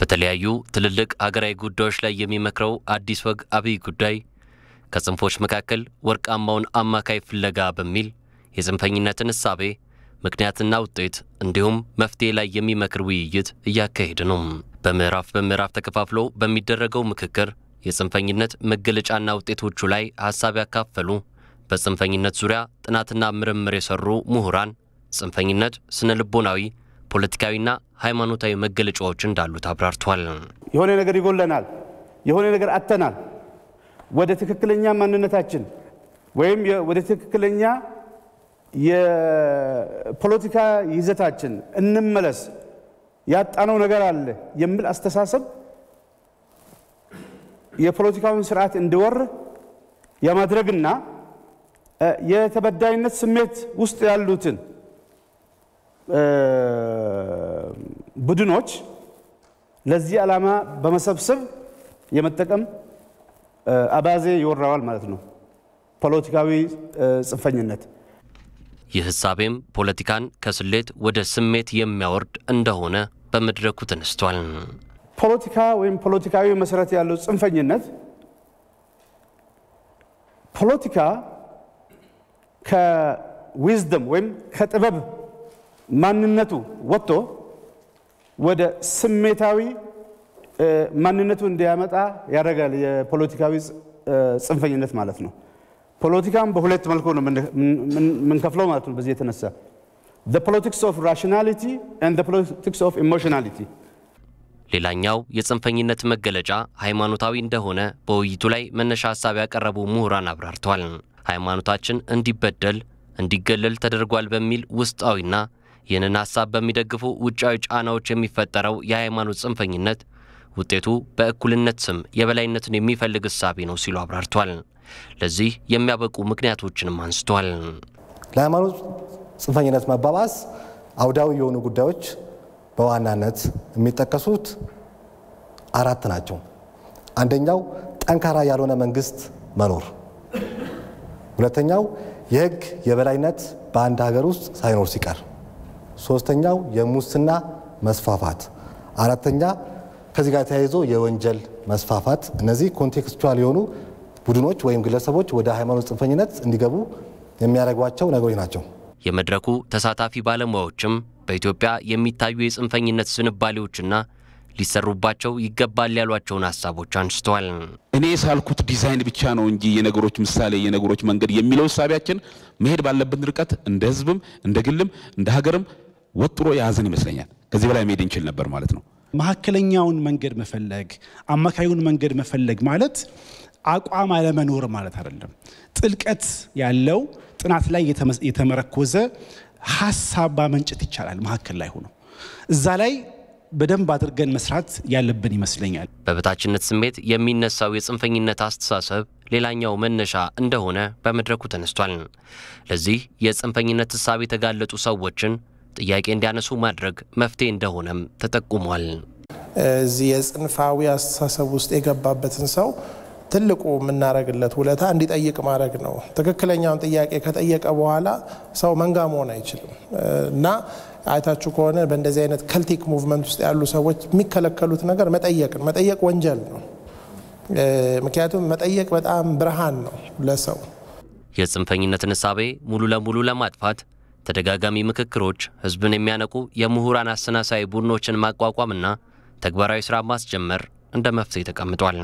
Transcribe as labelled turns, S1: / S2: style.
S1: በተለያዩ ትልልቅ አገራዊ ጉዳዮች ላይ የሚመክረው አዲስ ወግ አብይ ጉዳይ ከጽንፎች መካከል ወርቃማውን አማካይ ፍለጋ በሚል የጽንፈኝነትን እሳቤ ምክንያትና ውጤት እንዲሁም መፍትሄ ላይ የሚመክር ውይይት እያካሄደ ነው። በምዕራፍ በምዕራፍ ተከፋፍሎ በሚደረገው ምክክር የጽንፈኝነት መገለጫና ውጤቶቹ ላይ ሀሳብ ያካፈሉ፣ በጽንፈኝነት ዙሪያ ጥናትና ምርምር የሰሩ ምሁራን ጽንፈኝነት ስነ ልቦናዊ ፖለቲካዊና ሃይማኖታዊ መገለጫዎች እንዳሉት አብራርቷል።
S2: የሆነ ነገር ይጎለናል፣ የሆነ ነገር አተናል። ወደ ትክክለኛ ማንነታችን ወይም ወደ ትክክለኛ የፖለቲካ ይዘታችን እንመለስ፣ ያጣነው ነገር አለ የሚል አስተሳሰብ የፖለቲካውን ስርዓት እንዲወር የማድረግና የተበዳይነት ስሜት ውስጥ ያሉትን ቡድኖች ለዚህ ዓላማ በመሰብሰብ የመጠቀም አባዜ ይወራዋል ማለት ነው። ፖለቲካዊ ጽንፈኝነት
S1: ይህ ህሳቤም ፖለቲካን ከስሌት ወደ ስሜት የሚያወርድ እንደሆነ በመድረኩ ተነስቷል።
S2: ፖለቲካ ወይም ፖለቲካዊ መሰረት ያለው ጽንፈኝነት ፖለቲካ ከዊዝደም ወይም ከጥበብ ማንነቱ ወጥቶ ወደ ስሜታዊ ማንነቱ እንዲያመጣ ያደርጋል። የፖለቲካዊ ጽንፈኝነት ማለት ነው። ፖለቲካም በሁለት መልኩ ነው የምንከፍለው ማለት ነው። በዚህ የተነሳ the politics of rationality and the politics of emotionality
S1: ሌላኛው የጽንፈኝነት መገለጫ ሃይማኖታዊ እንደሆነ በውይይቱ ላይ መነሻ ሀሳብ ያቀረቡ ምሁራን አብራርተዋል። ሃይማኖታችን እንዲበደል እንዲገለል ተደርጓል በሚል ውስጣዊና ይህንን ሀሳብ በሚደግፉ ውጫዊ ጫናዎች የሚፈጠረው የሃይማኖት ጽንፈኝነት ውጤቱ በእኩልነት ስም የበላይነትን የሚፈልግ እሳቤ ነው ሲሉ አብራርቷል። ለዚህ የሚያበቁ ምክንያቶችንም አንስተዋል።
S3: ለሃይማኖት ጽንፈኝነት መባባስ አውዳዊ የሆኑ ጉዳዮች በዋናነት የሚጠቀሱት አራት ናቸው። አንደኛው ጠንካራ ያልሆነ መንግስት መኖር፣ ሁለተኛው የህግ የበላይነት በአንድ ሀገር ውስጥ ሳይኖር ሲቀር ሶስተኛው የሙስና መስፋፋት፣ አራተኛ ከዚህ ጋር ተያይዞ የወንጀል መስፋፋት። እነዚህ ኮንቴክስቹዋል የሆኑ ቡድኖች ወይም ግለሰቦች ወደ ሃይማኖት ጽንፈኝነት እንዲገቡ የሚያደርጓቸው ነገሮች ናቸው።
S1: የመድረኩ ተሳታፊ ባለሙያዎችም በኢትዮጵያ የሚታዩ የጽንፈኝነት ዝንባሌዎችና ሊሰሩባቸው ይገባል ያሏቸውን ሀሳቦች አንስተዋል።
S2: እኔ ሳልኩት ዲዛይን ብቻ ነው እንጂ የነገሮች ምሳሌ የነገሮች መንገድ የሚለው ሳቢያችን መሄድ ባለብን ርቀት እንደ ህዝብም እንደ ግልም እንደ ሀገርም ወጥሮ የያዘን ይመስለኛል። ከዚህ በላይ መሄድ እንችል ነበር ማለት ነው። መካከለኛውን መንገድ መፈለግ፣ አማካዩን መንገድ መፈለግ ማለት አቋም አለመኖር ማለት አይደለም። ጥልቀት ያለው ጥናት ላይ የተመረኮዘ ሀሳብ ማመንጨት ይቻላል። መካከል ላይ ሆኖ እዛ ላይ በደንብ አድርገን መስራት ያለብን ይመስለኛል።
S1: በበታችነት ስሜት የሚነሳው የጽንፈኝነት አስተሳሰብ ሌላኛው መነሻ እንደሆነ በመድረኩ ተነስቷል። ለዚህ የጽንፈኝነት እሳቤ የተጋለጡ ሰዎችን ጥያቄ እንዲያነሱ ማድረግ መፍትሄ እንደሆነም ተጠቁሟል። እዚህ የጽንፋዊ አስተሳሰብ ውስጥ የገባበትን ሰው ትልቁ የምናደርግለት ውለታ እንዲጠይቅ ማድረግ ነው። ትክክለኛውን ጥያቄ ከጠየቀ በኋላ ሰው መንጋ መሆን አይችልም እና አይታችሁ ከሆነ በእንደዚህ አይነት ከልቲክ ሙቭመንት ውስጥ ያሉ ሰዎች የሚከለከሉት ነገር መጠየቅን መጠየቅ ወንጀል ነው። ምክንያቱም መጠየቅ በጣም ብርሃን ነው ለሰው። የጽንፈኝነትን እሳቤ ሙሉ ለሙሉ ለማጥፋት ተደጋጋሚ ምክክሮች፣ ህዝብን የሚያነቁ የምሁራን አሰናሳይ ቡድኖችን ማቋቋምና ተግባራዊ ስራ ማስጀመር እንደ መፍትሄ ተቀምጧል።